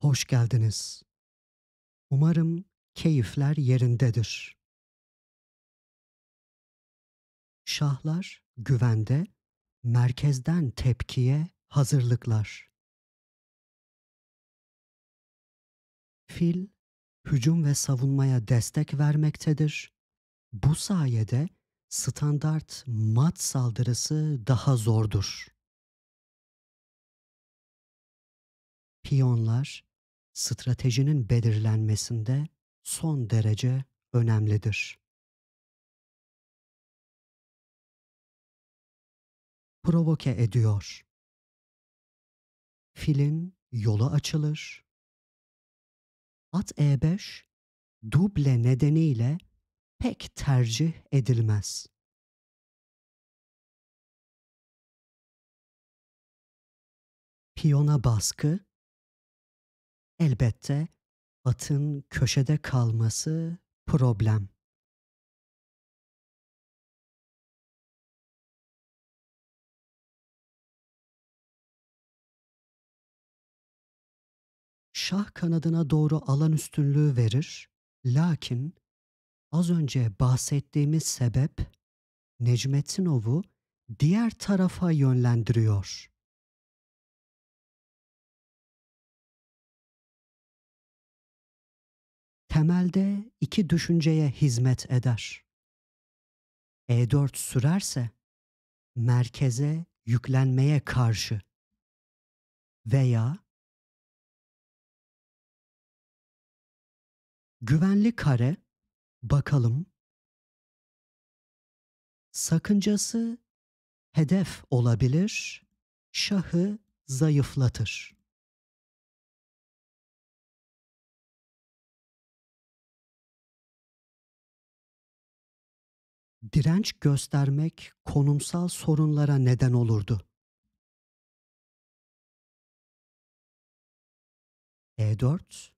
hoş geldiniz. Umarım keyifler yerindedir. Şahlar güvende, merkezden tepkiye hazırlıklar. Fil hücum ve savunmaya destek vermektedir. Bu sayede standart mat saldırısı daha zordur. Piyonlar stratejinin belirlenmesinde son derece önemlidir. Provoke ediyor. Filin yolu açılır. At E5 duble nedeniyle pek tercih edilmez. Piyona baskı Elbette atın köşede kalması problem. şah kanadına doğru alan üstünlüğü verir. Lakin az önce bahsettiğimiz sebep Necmettinov'u diğer tarafa yönlendiriyor. temelde iki düşünceye hizmet eder. E4 sürerse merkeze yüklenmeye karşı veya güvenli kare bakalım sakıncası hedef olabilir, şahı zayıflatır. direnç göstermek konumsal sorunlara neden olurdu. E4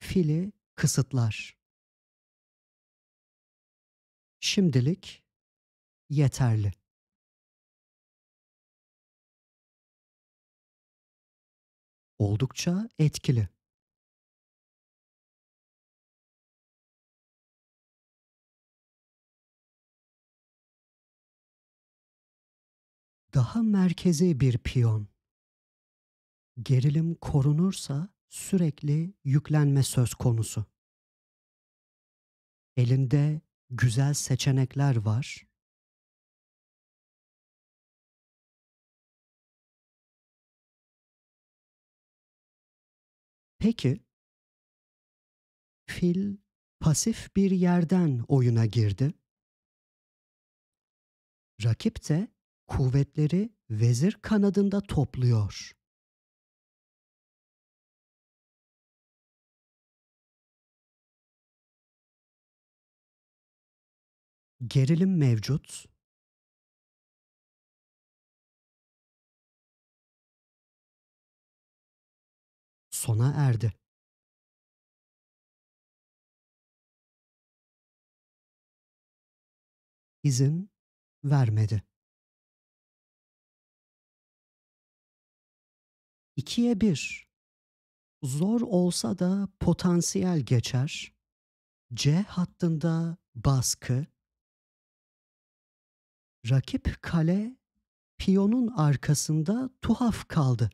fili kısıtlar. Şimdilik yeterli. Oldukça etkili. daha merkezi bir piyon. Gerilim korunursa sürekli yüklenme söz konusu. Elinde güzel seçenekler var. Peki fil pasif bir yerden oyuna girdi. Rakip de kuvvetleri vezir kanadında topluyor. Gerilim mevcut. Sona erdi. izin vermedi. ikiye bir. Zor olsa da potansiyel geçer. C hattında baskı. Rakip kale piyonun arkasında tuhaf kaldı.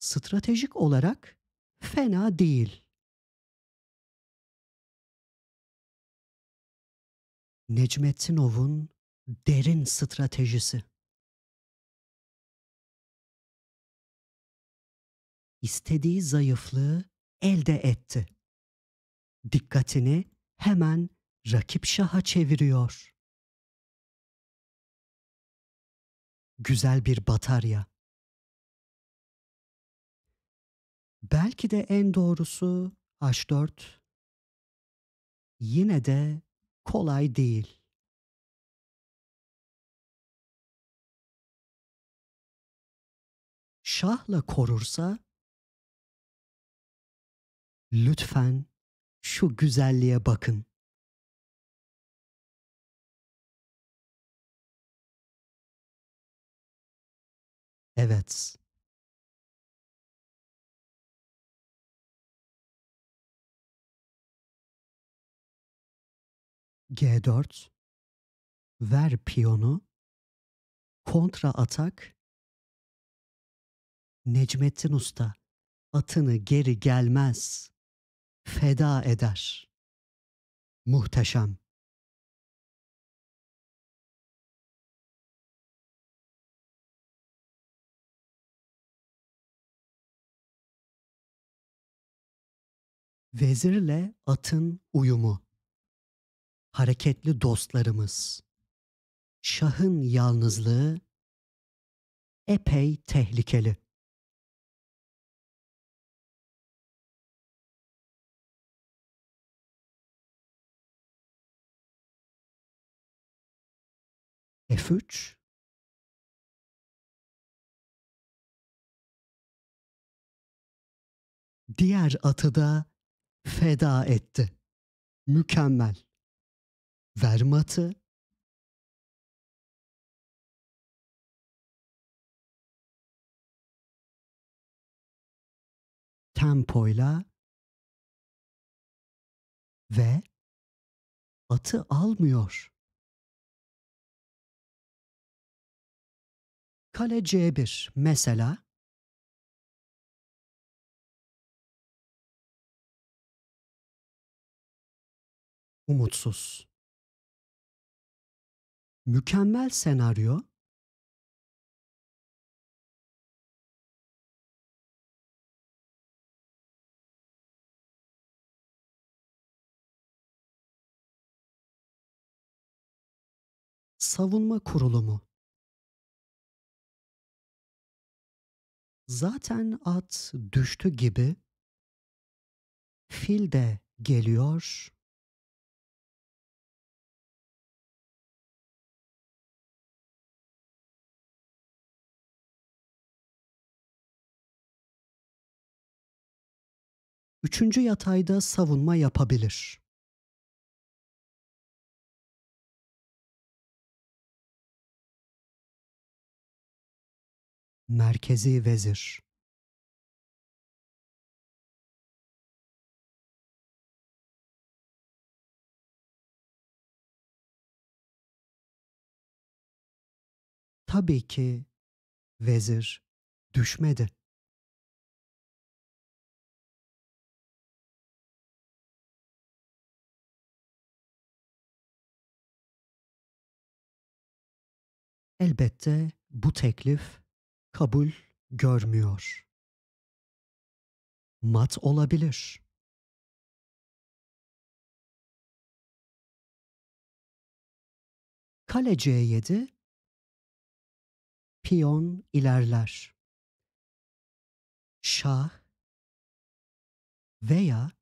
Stratejik olarak fena değil. Necmettinov'un derin stratejisi istediği zayıflığı elde etti. Dikkatini hemen rakip şaha çeviriyor. Güzel bir batarya. Belki de en doğrusu H4 yine de kolay değil. Şahla korursa Lütfen şu güzelliğe bakın. Evet. G4 ver piyonu kontra atak Necmettin Usta atını geri gelmez feda eder. Muhteşem. Vezirle atın uyumu. Hareketli dostlarımız. Şahın yalnızlığı epey tehlikeli. F3 diğer atı da feda etti. Mükemmel. Vermatı tempoyla ve atı almıyor. Kale C1 mesela umutsuz. Mükemmel senaryo savunma kurulumu Zaten at düştü gibi fil de geliyor. Üçüncü yatayda savunma yapabilir. Merkezi Vezir Tabii ki vezir düşmedi. Elbette bu teklif kabul görmüyor. Mat olabilir. Kale C7 Piyon ilerler. Şah veya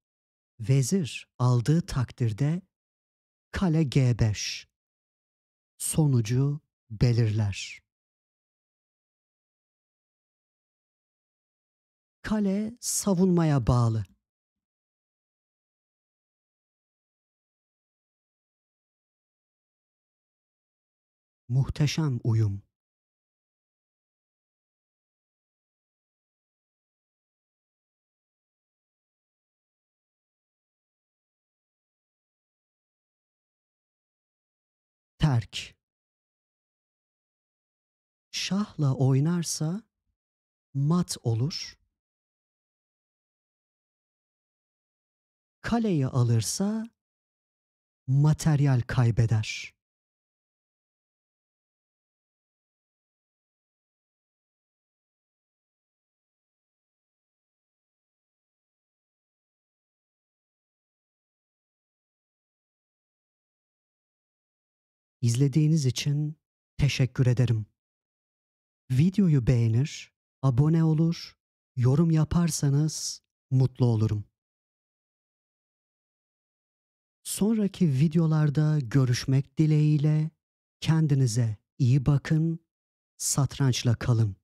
vezir aldığı takdirde kale G5 sonucu belirler. Kale savunmaya bağlı. Muhteşem uyum. terk. Şahla oynarsa mat olur. kaleyi alırsa materyal kaybeder. İzlediğiniz için teşekkür ederim. Videoyu beğenir, abone olur, yorum yaparsanız mutlu olurum. Sonraki videolarda görüşmek dileğiyle kendinize iyi bakın, satrançla kalın.